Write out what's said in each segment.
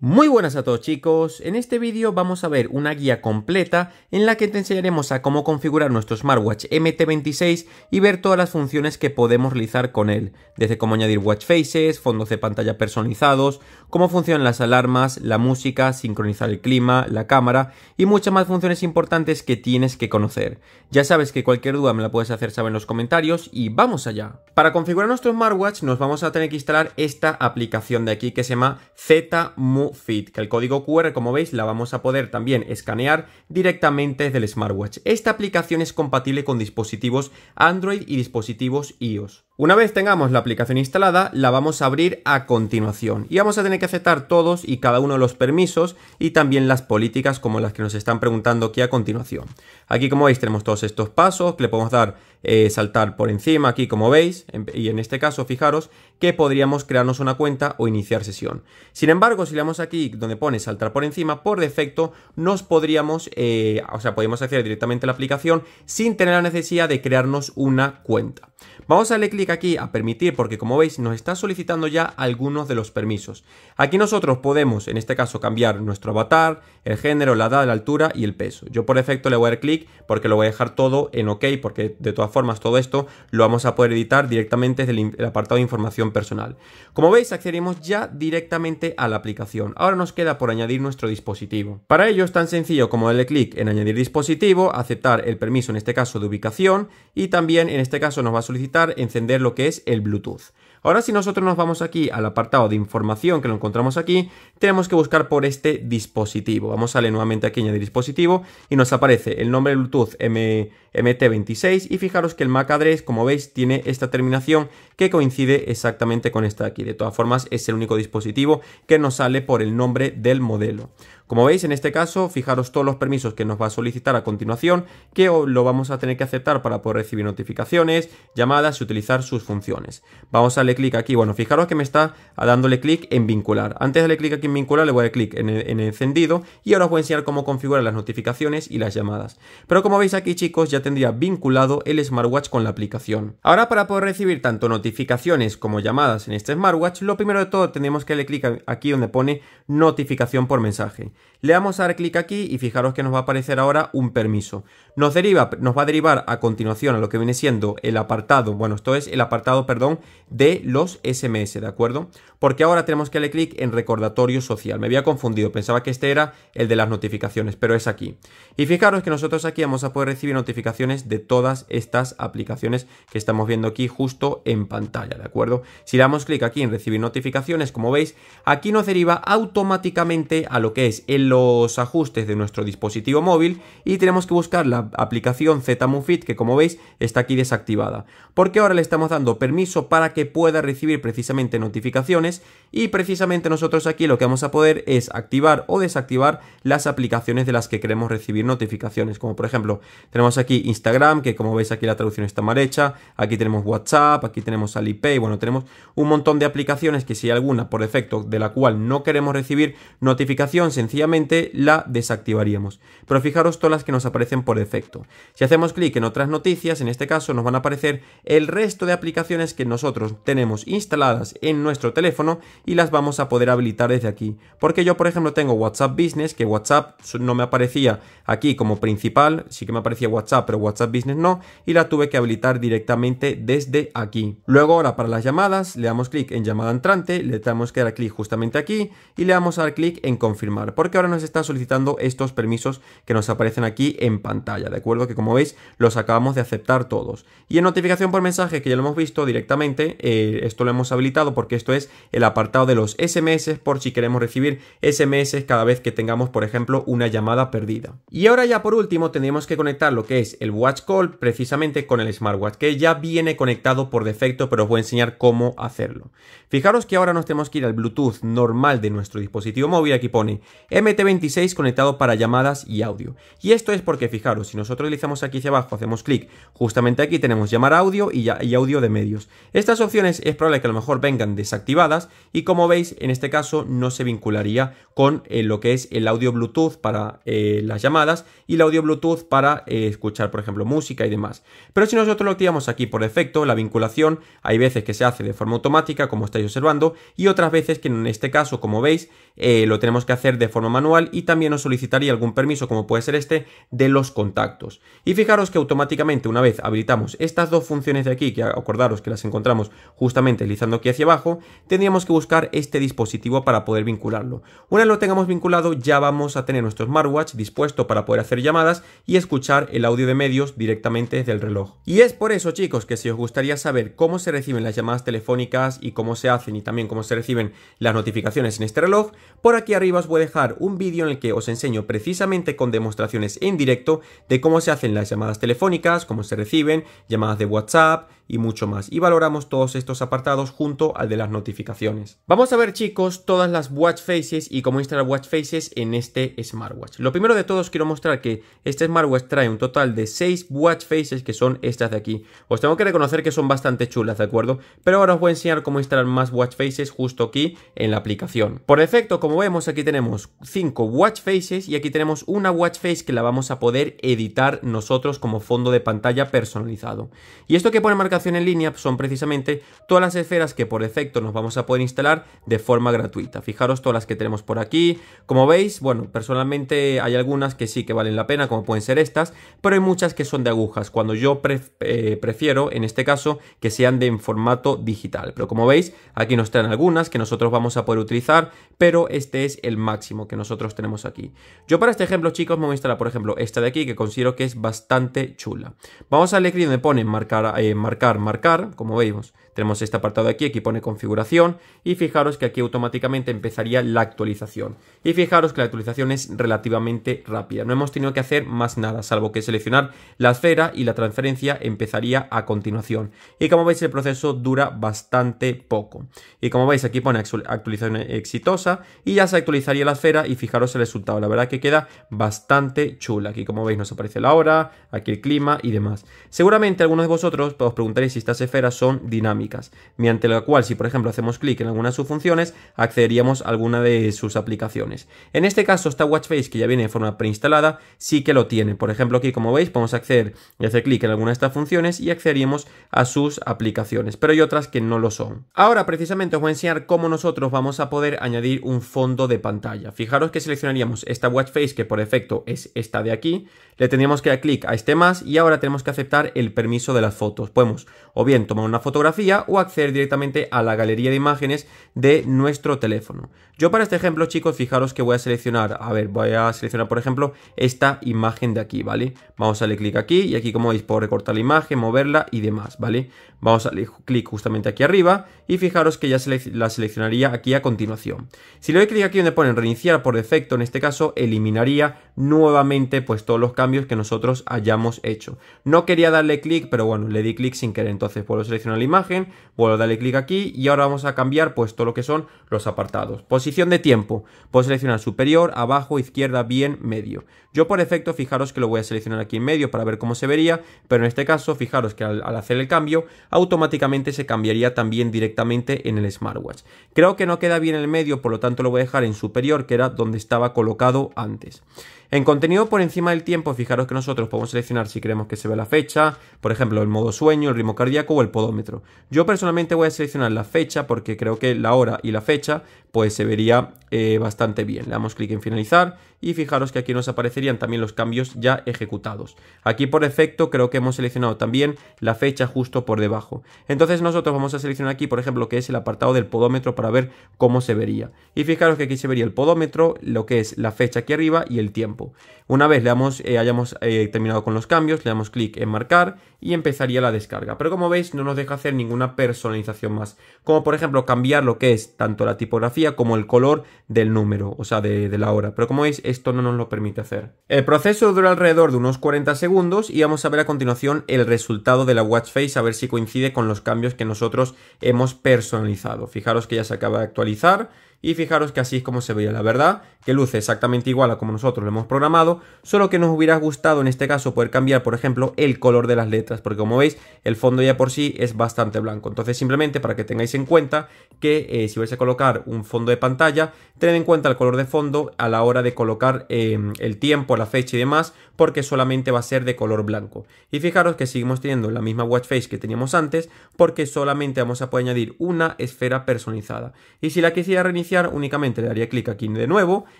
Muy buenas a todos chicos, en este vídeo vamos a ver una guía completa en la que te enseñaremos a cómo configurar nuestro smartwatch MT26 y ver todas las funciones que podemos realizar con él, desde cómo añadir watch faces, fondos de pantalla personalizados, cómo funcionan las alarmas, la música, sincronizar el clima, la cámara y muchas más funciones importantes que tienes que conocer. Ya sabes que cualquier duda me la puedes hacer saber en los comentarios y vamos allá. Para configurar nuestro smartwatch nos vamos a tener que instalar esta aplicación de aquí que se llama ZMU fit que el código QR, como veis, la vamos a poder también escanear directamente desde el smartwatch. Esta aplicación es compatible con dispositivos Android y dispositivos iOS. Una vez tengamos la aplicación instalada, la vamos a abrir a continuación y vamos a tener que aceptar todos y cada uno de los permisos y también las políticas como las que nos están preguntando aquí a continuación. Aquí como veis tenemos todos estos pasos que le podemos dar eh, saltar por encima aquí como veis y en este caso fijaros que podríamos crearnos una cuenta o iniciar sesión. Sin embargo, si le damos aquí donde pone saltar por encima, por defecto nos podríamos, eh, o sea, podemos acceder directamente a la aplicación sin tener la necesidad de crearnos una cuenta. Vamos a darle clic aquí a permitir porque como veis nos está solicitando ya algunos de los permisos. Aquí nosotros podemos en este caso cambiar nuestro avatar, el género, la edad, la altura y el peso. Yo por defecto le voy a dar clic porque lo voy a dejar todo en OK porque de todas formas todo esto lo vamos a poder editar directamente desde el apartado de información personal. Como veis accedemos ya directamente a la aplicación. Ahora nos queda por añadir nuestro dispositivo. Para ello es tan sencillo como darle clic en añadir dispositivo, aceptar el permiso en este caso de ubicación y también en este caso nos va a solicitar encender lo que es el Bluetooth. Ahora si nosotros nos vamos aquí al apartado de información que lo encontramos aquí, tenemos que buscar por este dispositivo. Vamos a darle nuevamente aquí añadir dispositivo y nos aparece el nombre Bluetooth M MT26 y fijaros que el MAC address, como veis, tiene esta terminación que coincide exactamente con esta aquí. De todas formas, es el único dispositivo que nos sale por el nombre del modelo. Como veis, en este caso, fijaros todos los permisos que nos va a solicitar a continuación, que lo vamos a tener que aceptar para poder recibir notificaciones, llamadas y utilizar sus funciones. Vamos a darle clic aquí. Bueno, fijaros que me está dándole clic en vincular. Antes de darle clic aquí en vincular, le voy a dar clic en, encendido y ahora os voy a enseñar cómo configurar las notificaciones y las llamadas. Pero como veis aquí, chicos, ya tendría vinculado el smartwatch con la aplicación. Ahora para poder recibir tanto notificaciones como llamadas en este smartwatch, lo primero de todo tenemos que darle clic aquí donde pone notificación por mensaje. Le vamos a dar clic aquí y fijaros que nos va a aparecer ahora un permiso. Nos, deriva, nos va a derivar a continuación a lo que viene siendo el apartado, bueno, esto es el apartado, perdón, de los SMS, ¿de acuerdo? Porque ahora tenemos que darle clic en recordatorio social. Me había confundido, pensaba que este era el de las notificaciones, pero es aquí. Y fijaros que nosotros aquí vamos a poder recibir notificaciones de todas estas aplicaciones que estamos viendo aquí justo en pantalla, ¿de acuerdo? Si damos clic aquí en recibir notificaciones, como veis, aquí nos deriva automáticamente a lo que es en los ajustes de nuestro dispositivo móvil y tenemos que buscar la aplicación Zmufit que como veis está aquí desactivada, porque ahora le estamos dando permiso para que pueda recibir precisamente notificaciones y precisamente nosotros aquí lo que vamos a poder es activar o desactivar las aplicaciones de las que queremos recibir notificaciones, como por ejemplo tenemos aquí Instagram, que como veis aquí la traducción está mal hecha, aquí tenemos WhatsApp, aquí tenemos Alipay, bueno, tenemos un montón de aplicaciones que si hay alguna por defecto de la cual no queremos recibir notificación, sencillamente la desactivaríamos. Pero fijaros todas las que nos aparecen por defecto. Si hacemos clic en otras noticias, en este caso nos van a aparecer el resto de aplicaciones que nosotros tenemos instaladas en nuestro teléfono y las vamos a poder habilitar desde aquí. Porque yo, por ejemplo, tengo WhatsApp Business, que WhatsApp no me aparecía aquí como principal, sí que me aparecía WhatsApp pero WhatsApp Business no, y la tuve que habilitar directamente desde aquí. Luego ahora para las llamadas, le damos clic en llamada entrante, le tenemos que dar clic justamente aquí y le damos a dar clic en confirmar, porque ahora nos está solicitando estos permisos que nos aparecen aquí en pantalla, ¿de acuerdo? Que como veis los acabamos de aceptar todos. Y en notificación por mensaje, que ya lo hemos visto directamente, eh, esto lo hemos habilitado porque esto es el apartado de los SMS por si queremos recibir SMS cada vez que tengamos, por ejemplo, una llamada perdida. Y ahora ya por último tendríamos que conectar lo que es el Watch Call precisamente con el smartwatch, que ya viene conectado por defecto, pero os voy a enseñar cómo hacerlo. Fijaros que ahora nos tenemos que ir al Bluetooth normal de nuestro dispositivo móvil, aquí pone MT26 conectado para llamadas y audio. Y esto es porque, fijaros, si nosotros realizamos aquí hacia abajo, hacemos clic, justamente aquí tenemos llamar audio y, audio de medios. Estas opciones es probable que a lo mejor vengan desactivadas y como veis, en este caso no se vincularía con eh, lo que es el audio Bluetooth para eh, las llamadas y el audio Bluetooth para eh, escuchar por ejemplo, música y demás. Pero si nosotros lo activamos aquí por defecto, la vinculación, hay veces que se hace de forma automática, como estáis observando, y otras veces que en este caso, como veis, eh, lo tenemos que hacer de forma manual y también nos solicitaría algún permiso, como puede ser este, de los contactos. Y fijaros que automáticamente, una vez habilitamos estas dos funciones de aquí, que acordaros que las encontramos justamente deslizando aquí hacia abajo, tendríamos que buscar este dispositivo para poder vincularlo. Una vez lo tengamos vinculado, ya vamos a tener nuestro smartwatch dispuesto para poder hacer llamadas y escuchar el audio de medios directamente del reloj. Y es por eso, chicos, que si os gustaría saber cómo se reciben las llamadas telefónicas y cómo se hacen y también cómo se reciben las notificaciones en este reloj, por aquí arriba os voy a dejar un vídeo en el que os enseño precisamente con demostraciones en directo de cómo se hacen las llamadas telefónicas, cómo se reciben, llamadas de WhatsApp, y mucho más. Y valoramos todos estos apartados junto al de las notificaciones. Vamos a ver chicos todas las watch faces y cómo instalar watch faces en este smartwatch. Lo primero de todo os quiero mostrar que este smartwatch trae un total de 6 watch faces que son estas de aquí. Os tengo que reconocer que son bastante chulas, ¿de acuerdo? Pero ahora os voy a enseñar cómo instalar más watch faces justo aquí en la aplicación. Por defecto, como vemos, aquí tenemos 5 watch faces y aquí tenemos una watch face que la vamos a poder editar nosotros como fondo de pantalla personalizado. Y esto que pone marca en línea son precisamente todas las esferas que por defecto nos vamos a poder instalar de forma gratuita. Fijaros todas las que tenemos por aquí. Como veis, bueno, personalmente hay algunas que sí que valen la pena, como pueden ser estas, pero hay muchas que son de agujas, cuando yo eh, prefiero, en este caso, que sean de en formato digital. Pero como veis, aquí nos traen algunas que nosotros vamos a poder utilizar, pero este es el máximo que nosotros tenemos aquí. Yo para este ejemplo, chicos, me voy a instalar, por ejemplo, esta de aquí, que considero que es bastante chula. Vamos a que donde pone marcar, eh, marcar marcar, como veis, tenemos este apartado aquí, aquí pone configuración y fijaros que aquí automáticamente empezaría la actualización. Y fijaros que la actualización es relativamente rápida, no hemos tenido que hacer más nada, salvo que seleccionar la esfera y la transferencia empezaría a continuación. Y como veis el proceso dura bastante poco. Y como veis aquí pone actualización exitosa y ya se actualizaría la esfera y fijaros el resultado, la verdad que queda bastante chula. Aquí como veis nos aparece la hora, aquí el clima y demás. Seguramente algunos de vosotros pues, os preguntar y estas esferas son dinámicas, mediante la cual si por ejemplo hacemos clic en alguna de sus funciones, accederíamos a alguna de sus aplicaciones. En este caso esta watch face que ya viene de forma preinstalada sí que lo tiene. Por ejemplo aquí como veis podemos acceder y hacer clic en alguna de estas funciones y accederíamos a sus aplicaciones, pero hay otras que no lo son. Ahora precisamente os voy a enseñar cómo nosotros vamos a poder añadir un fondo de pantalla. Fijaros que seleccionaríamos esta watch face que por defecto es esta de aquí, le tendríamos que dar clic a este más y ahora tenemos que aceptar el permiso de las fotos. Podemos o bien tomar una fotografía o acceder directamente a la galería de imágenes de nuestro teléfono. Yo para este ejemplo, chicos, fijaros que voy a seleccionar, a ver, voy a seleccionar, por ejemplo, esta imagen de aquí, ¿vale? Vamos a darle clic aquí y aquí, como veis, puedo recortar la imagen, moverla y demás, ¿vale? Vamos a darle clic justamente aquí arriba y fijaros que ya la seleccionaría aquí a continuación. Si le doy clic aquí donde pone reiniciar por defecto, en este caso, eliminaría nuevamente pues todos los cambios que nosotros hayamos hecho. No quería darle clic, pero bueno, le di clic sin entonces vuelvo a seleccionar la imagen, vuelvo a darle clic aquí y ahora vamos a cambiar pues todo lo que son los apartados. Posición de tiempo, puedo seleccionar superior, abajo, izquierda, bien, medio. Yo por efecto fijaros que lo voy a seleccionar aquí en medio para ver cómo se vería, pero en este caso fijaros que al, hacer el cambio automáticamente se cambiaría también directamente en el smartwatch. Creo que no queda bien el medio, por lo tanto lo voy a dejar en superior que era donde estaba colocado antes. En contenido por encima del tiempo, fijaros que nosotros podemos seleccionar si queremos que se vea la fecha, por ejemplo, el modo sueño, el ritmo cardíaco o el podómetro. Yo personalmente voy a seleccionar la fecha porque creo que la hora y la fecha pues se vería eh, bastante bien. Le damos clic en finalizar y fijaros que aquí nos aparecerían también los cambios ya ejecutados. Aquí por efecto creo que hemos seleccionado también la fecha justo por debajo. Entonces nosotros vamos a seleccionar aquí por ejemplo que es el apartado del podómetro para ver cómo se vería. Y fijaros que aquí se vería el podómetro, lo que es la fecha aquí arriba y el tiempo. Una vez eh, hayamos eh, terminado con los cambios, le damos clic en marcar y empezaría la descarga. Pero como veis no nos deja hacer ninguna personalización más. Como por ejemplo cambiar lo que es tanto la tipografía como el color del número, o sea de, de la hora. Pero como veis esto no nos lo permite hacer. El proceso dura alrededor de unos 40 segundos y vamos a ver a continuación el resultado de la watch face a ver si coincide con los cambios que nosotros hemos personalizado. Fijaros que ya se acaba de actualizar y fijaros que así es como se veía, la verdad que luce exactamente igual a como nosotros lo hemos programado, solo que nos hubiera gustado en este caso poder cambiar por ejemplo el color de las letras, porque como veis el fondo ya por sí es bastante blanco, entonces simplemente para que tengáis en cuenta que eh, si vais a colocar un fondo de pantalla, tened en cuenta el color de fondo a la hora de colocar eh, el tiempo, la fecha y demás, porque solamente va a ser de color blanco. Y fijaros que seguimos teniendo la misma watch face que teníamos antes porque solamente vamos a poder añadir una esfera personalizada. Y si la quisiera reiniciar únicamente le daría clic aquí de nuevo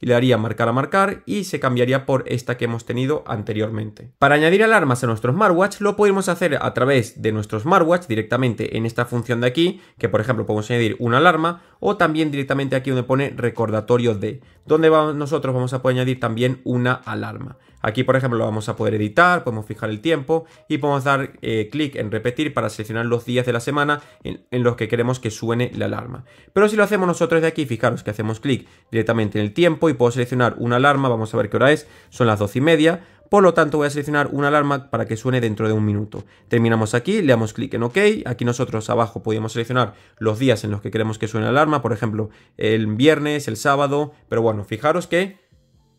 y le daría marcar a marcar y se cambiaría por esta que hemos tenido anteriormente. Para añadir alarmas a nuestro smartwatch lo podemos hacer a través de nuestro smartwatch directamente en esta función de aquí que por ejemplo podemos añadir una alarma o también directamente aquí donde pone recordatorio de donde nosotros vamos a poder añadir también una alarma. Aquí, por ejemplo, lo vamos a poder editar, podemos fijar el tiempo y podemos dar eh, clic en repetir para seleccionar los días de la semana en, los que queremos que suene la alarma. Pero si lo hacemos nosotros de aquí, fijaros que hacemos clic directamente en el tiempo y puedo seleccionar una alarma, vamos a ver qué hora es, son las 12 y media, por lo tanto voy a seleccionar una alarma para que suene dentro de un minuto. Terminamos aquí, le damos clic en OK, aquí nosotros abajo podemos seleccionar los días en los que queremos que suene la alarma, por ejemplo el viernes, el sábado, pero bueno, fijaros que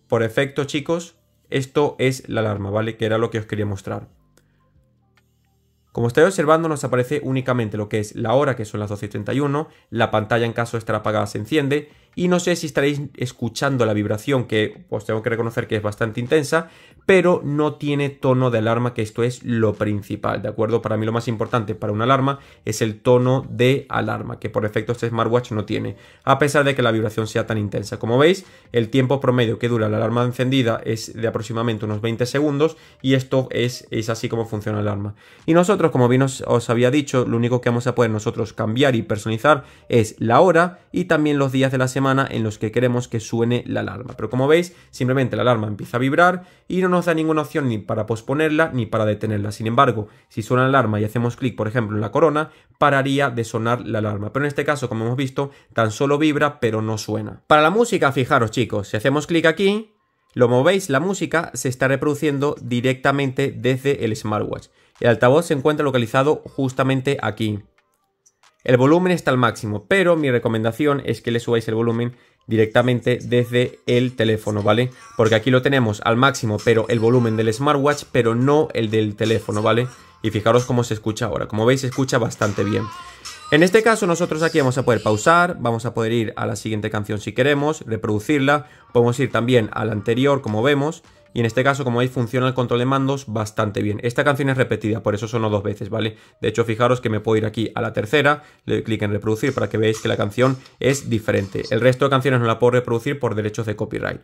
por efecto chicos esto es la alarma, ¿vale? Que era lo que os quería mostrar. Como estáis observando, nos aparece únicamente lo que es la hora, que son las 12.31, la pantalla en caso de estar apagada se enciende, y no sé si estaréis escuchando la vibración que os pues, tengo que reconocer que es bastante intensa, pero no tiene tono de alarma, que esto es lo principal, ¿de acuerdo? Para mí lo más importante para una alarma es el tono de alarma, que por efecto este smartwatch no tiene, a pesar de que la vibración sea tan intensa. Como veis, el tiempo promedio que dura la alarma encendida es de aproximadamente unos 20 segundos y esto es, es así como funciona la alarma. Y nosotros, como bien os, os había dicho, lo único que vamos a poder nosotros cambiar y personalizar es la hora y también los días de la semana en los que queremos que suene la alarma. Pero como veis, simplemente la alarma empieza a vibrar y no nos da ninguna opción ni para posponerla ni para detenerla. Sin embargo, si suena la alarma y hacemos clic, por ejemplo, en la corona, pararía de sonar la alarma. Pero en este caso, como hemos visto, tan solo vibra pero no suena. Para la música, fijaros chicos, si hacemos clic aquí, lo movéis, la música se está reproduciendo directamente desde el smartwatch. El altavoz se encuentra localizado justamente aquí. El volumen está al máximo, pero mi recomendación es que le subáis el volumen directamente desde el teléfono, ¿vale? Porque aquí lo tenemos al máximo, pero el volumen del smartwatch, pero no el del teléfono, ¿vale? Y fijaros cómo se escucha ahora. Como veis, se escucha bastante bien. En este caso, nosotros aquí vamos a poder pausar, vamos a poder ir a la siguiente canción si queremos, reproducirla, podemos ir también a la anterior, como vemos, y en este caso, como veis, funciona el control de mandos bastante bien. Esta canción es repetida, por eso son dos veces, ¿vale? De hecho, fijaros que me puedo ir aquí a la tercera, le doy clic en reproducir para que veáis que la canción es diferente. El resto de canciones no la puedo reproducir por derechos de copyright.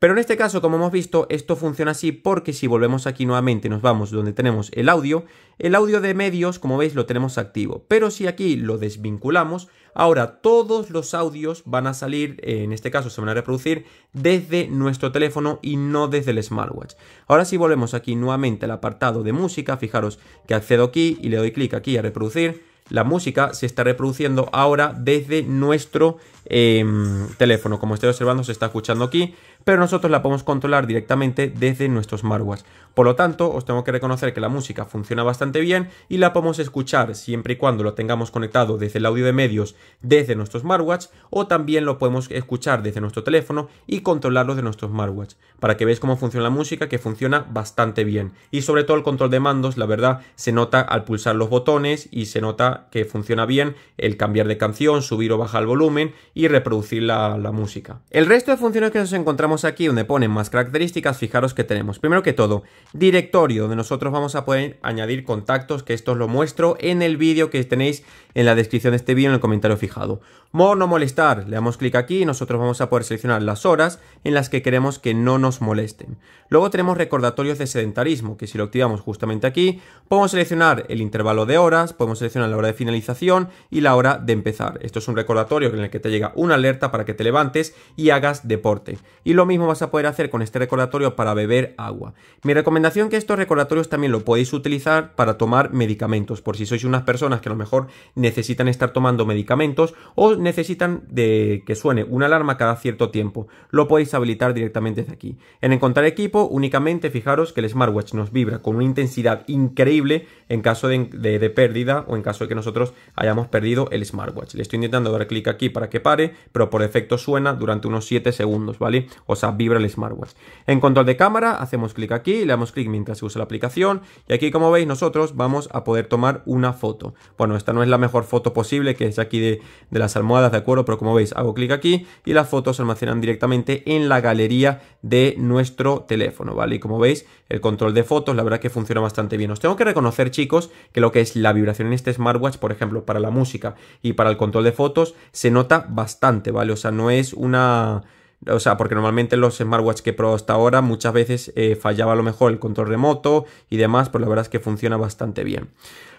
Pero en este caso, como hemos visto, esto funciona así porque si volvemos aquí nuevamente, nos vamos donde tenemos el audio, el audio de medios, como veis, lo tenemos activo. Pero si aquí lo desvinculamos, ahora todos los audios van a salir, eh, en este caso se van a reproducir desde nuestro teléfono y no desde el smartwatch. Ahora si volvemos aquí nuevamente al apartado de música, fijaros que accedo aquí y le doy clic aquí a reproducir, la música se está reproduciendo ahora desde nuestro teléfono Em, teléfono. Como estoy observando, se está escuchando aquí, pero nosotros la podemos controlar directamente desde nuestro smartwatch. Por lo tanto, os tengo que reconocer que la música funciona bastante bien y la podemos escuchar siempre y cuando lo tengamos conectado desde el audio de medios desde nuestro smartwatch o también lo podemos escuchar desde nuestro teléfono y controlarlo de nuestro smartwatch. Para que veáis cómo funciona la música, que funciona bastante bien. Y sobre todo el control de mandos, la verdad, se nota al pulsar los botones y se nota que funciona bien el cambiar de canción, subir o bajar el volumen y reproducir la, música. El resto de funciones que nos encontramos aquí, donde ponen más características, fijaros que tenemos. Primero que todo, directorio, donde nosotros vamos a poder añadir contactos, que esto os lo muestro en el vídeo que tenéis en la descripción de este vídeo en el comentario fijado. ...modo no molestar, le damos clic aquí y nosotros vamos a poder seleccionar las horas en las que queremos que no nos molesten. Luego tenemos recordatorios de sedentarismo, que si lo activamos justamente aquí, podemos seleccionar el intervalo de horas, podemos seleccionar la hora de finalización y la hora de empezar. Esto es un recordatorio en el que te llega una alerta para que te levantes y hagas deporte. Y lo mismo vas a poder hacer con este recordatorio para beber agua. Mi recomendación es que estos recordatorios también lo podéis utilizar para tomar medicamentos, por si sois unas personas que a lo mejor necesitan necesitan estar tomando medicamentos o necesitan de que suene una alarma cada cierto tiempo. Lo podéis habilitar directamente desde aquí. En encontrar equipo, únicamente fijaros que el smartwatch nos vibra con una intensidad increíble en caso de, pérdida o en caso de que nosotros hayamos perdido el smartwatch. Le estoy intentando dar clic aquí para que pare, pero por defecto suena durante unos 7 segundos, ¿vale? O sea, vibra el smartwatch. En control de cámara, hacemos clic aquí, le damos clic mientras se usa la aplicación y aquí como veis nosotros vamos a poder tomar una foto. Bueno, esta no es la mejor foto posible, que es aquí de, las almohadas, ¿de acuerdo? Pero como veis, hago clic aquí y las fotos se almacenan directamente en la galería de nuestro teléfono, ¿vale? Y como veis, el control de fotos, la verdad que funciona bastante bien. Os tengo que reconocer, chicos, que lo que es la vibración en este smartwatch, por ejemplo, para la música y para el control de fotos, se nota bastante, ¿vale? O sea, no es una... O sea, porque normalmente los smartwatch que he probado hasta ahora muchas veces eh, fallaba a lo mejor el control remoto y demás, pero la verdad es que funciona bastante bien.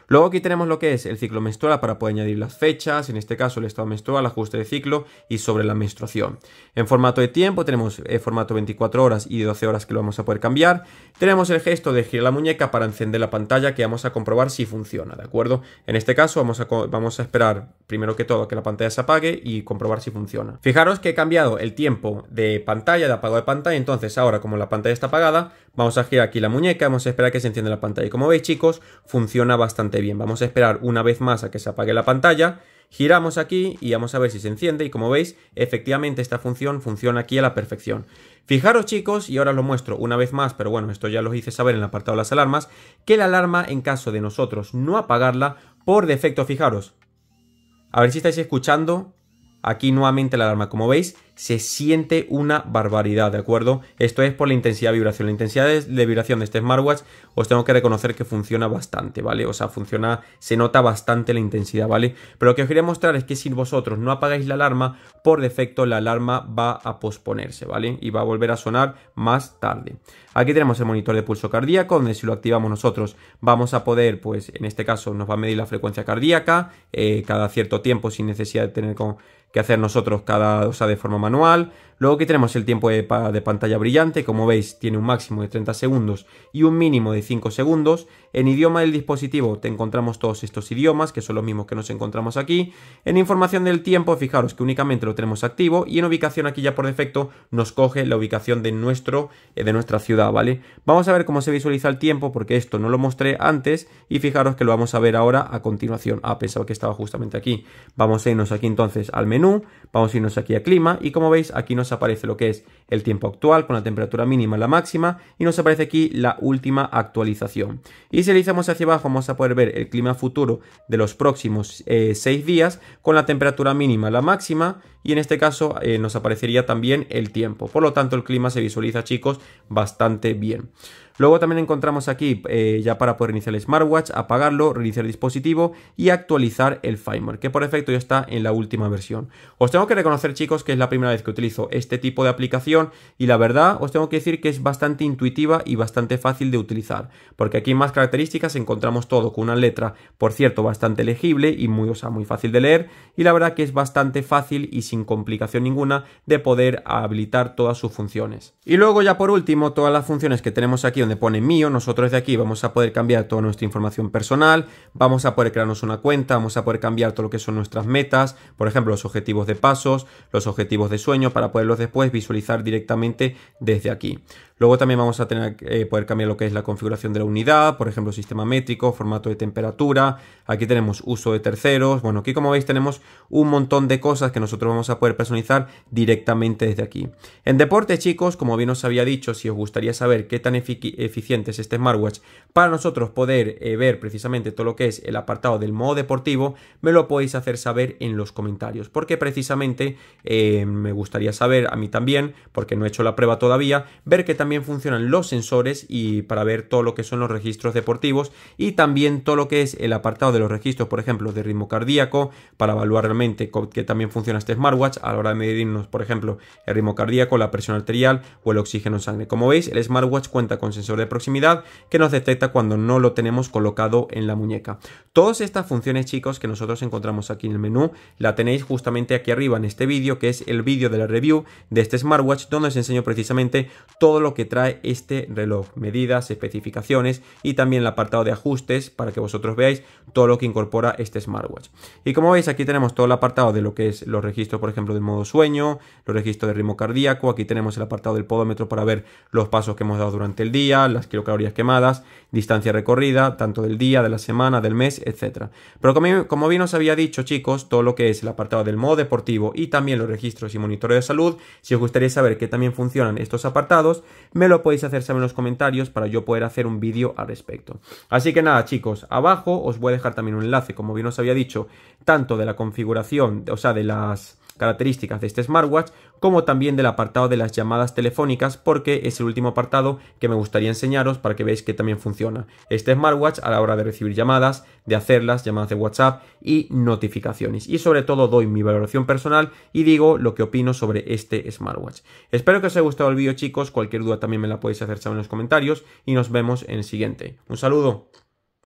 Luego aquí tenemos lo que es el ciclo menstrual para poder añadir las fechas, en este caso el estado menstrual, ajuste de ciclo y sobre la menstruación. En formato de tiempo tenemos el eh, formato 24 horas y 12 horas que lo vamos a poder cambiar. Tenemos el gesto de girar la muñeca para encender la pantalla que vamos a comprobar si funciona, ¿de acuerdo? En este caso vamos a, vamos a esperar primero que todo que la pantalla se apague y comprobar si funciona. Fijaros que he cambiado el tiempo de pantalla, de apagado de pantalla, entonces ahora como la pantalla está apagada, vamos a girar aquí la muñeca, vamos a esperar que se encienda la pantalla. Y como veis chicos, funciona bastante bien. Vamos a esperar una vez más a que se apague la pantalla. Giramos aquí y vamos a ver si se enciende y como veis, efectivamente esta función funciona aquí a la perfección. Fijaros chicos, y ahora os lo muestro una vez más, pero bueno, esto ya lo hice saber en el apartado de las alarmas, que la alarma en caso de nosotros no apagarla, por defecto, fijaros. A ver si estáis escuchando aquí nuevamente la alarma, como veis, se siente una barbaridad, ¿de acuerdo? Esto es por la intensidad de vibración. La intensidad de vibración de este smartwatch os tengo que reconocer que funciona bastante, ¿vale? O sea, funciona, se nota bastante la intensidad, ¿vale? Pero lo que os quería mostrar es que si vosotros no apagáis la alarma, por defecto la alarma va a posponerse, ¿vale? Y va a volver a sonar más tarde. Aquí tenemos el monitor de pulso cardíaco, donde si lo activamos nosotros vamos a poder, pues en este caso nos va a medir la frecuencia cardíaca eh, cada cierto tiempo sin necesidad de tener que hacer nosotros cada, o sea, de forma más manual, Luego aquí tenemos el tiempo de, pantalla brillante, como veis tiene un máximo de 30 segundos y un mínimo de 5 segundos. En idioma del dispositivo te encontramos todos estos idiomas, que son los mismos que nos encontramos aquí. En información del tiempo, fijaros que únicamente lo tenemos activo y en ubicación aquí ya por defecto nos coge la ubicación de, nuestro, eh, de nuestra ciudad, ¿vale? Vamos a ver cómo se visualiza el tiempo porque esto no lo mostré antes y fijaros que lo vamos a ver ahora a continuación. Ah, pensaba que estaba justamente aquí. Vamos a irnos aquí entonces al menú, vamos a irnos aquí a clima y como veis aquí nos aparece lo que es el tiempo actual con la temperatura mínima la máxima y nos aparece aquí la última actualización. Y si realizamos hacia abajo vamos a poder ver el clima futuro de los próximos eh, seis días con la temperatura mínima, la máxima y en este caso eh, nos aparecería también el tiempo. Por lo tanto el clima se visualiza chicos bastante bien. Luego también encontramos aquí, eh, ya para poder iniciar el smartwatch, apagarlo, reiniciar el dispositivo y actualizar el firmware, que por efecto ya está en la última versión. Os tengo que reconocer, chicos, que es la primera vez que utilizo este tipo de aplicación y la verdad os tengo que decir que es bastante intuitiva y bastante fácil de utilizar, porque aquí en más características encontramos todo con una letra, por cierto, bastante legible y muy, muy fácil de leer y la verdad que es bastante fácil y sin complicación ninguna de poder habilitar todas sus funciones. Y luego ya por último, todas las funciones que tenemos aquí donde pone mío, nosotros de aquí vamos a poder cambiar toda nuestra información personal, vamos a poder crearnos una cuenta, vamos a poder cambiar todo lo que son nuestras metas, por ejemplo, los objetivos de pasos, los objetivos de sueño, para poderlos después visualizar directamente desde aquí. Luego también vamos a tener eh, poder cambiar lo que es la configuración de la unidad, por ejemplo, sistema métrico, formato de temperatura. Aquí tenemos uso de terceros. Bueno, aquí como veis tenemos un montón de cosas que nosotros vamos a poder personalizar directamente desde aquí. En deporte, chicos, como bien os había dicho, si os gustaría saber qué tan eficiente es este smartwatch para nosotros poder eh, ver precisamente todo lo que es el apartado del modo deportivo, me lo podéis hacer saber en los comentarios, porque precisamente eh, me gustaría saber a mí también, porque no he hecho la prueba todavía, ver qué tan funcionan los sensores y para ver todo lo que son los registros deportivos y también todo lo que es el apartado de los registros, por ejemplo, de ritmo cardíaco, para evaluar realmente que también funciona este smartwatch a la hora de medirnos, por ejemplo, el ritmo cardíaco, la presión arterial o el oxígeno en sangre. Como veis, el smartwatch cuenta con sensor de proximidad que nos detecta cuando no lo tenemos colocado en la muñeca. Todas estas funciones, chicos, que nosotros encontramos aquí en el menú, la tenéis justamente aquí arriba en este vídeo, que es el vídeo de la review de este smartwatch, donde os enseño precisamente todo lo que que trae este reloj, medidas, especificaciones y también el apartado de ajustes para que vosotros veáis todo lo que incorpora este smartwatch. Y como veis aquí tenemos todo el apartado de lo que es los registros por ejemplo del modo sueño, los registros de ritmo cardíaco, aquí tenemos el apartado del podómetro para ver los pasos que hemos dado durante el día, las kilocalorías quemadas, distancia recorrida, tanto del día, de la semana, del mes, etc. Pero como, bien os había dicho chicos, todo lo que es el apartado del modo deportivo y también los registros y monitoreo de salud, si os gustaría saber que también funcionan estos apartados, me lo podéis hacer saber en los comentarios para yo poder hacer un vídeo al respecto. Así que nada, chicos, abajo os voy a dejar también un enlace, como bien os había dicho, tanto de la configuración, o sea, de las características de este smartwatch, como también del apartado de las llamadas telefónicas, porque es el último apartado que me gustaría enseñaros para que veáis que también funciona. Este smartwatch a la hora de recibir llamadas, de hacerlas, llamadas de WhatsApp y notificaciones. Y sobre todo doy mi valoración personal y digo lo que opino sobre este smartwatch. Espero que os haya gustado el vídeo chicos, cualquier duda también me la podéis hacer en los comentarios y nos vemos en el siguiente. Un saludo.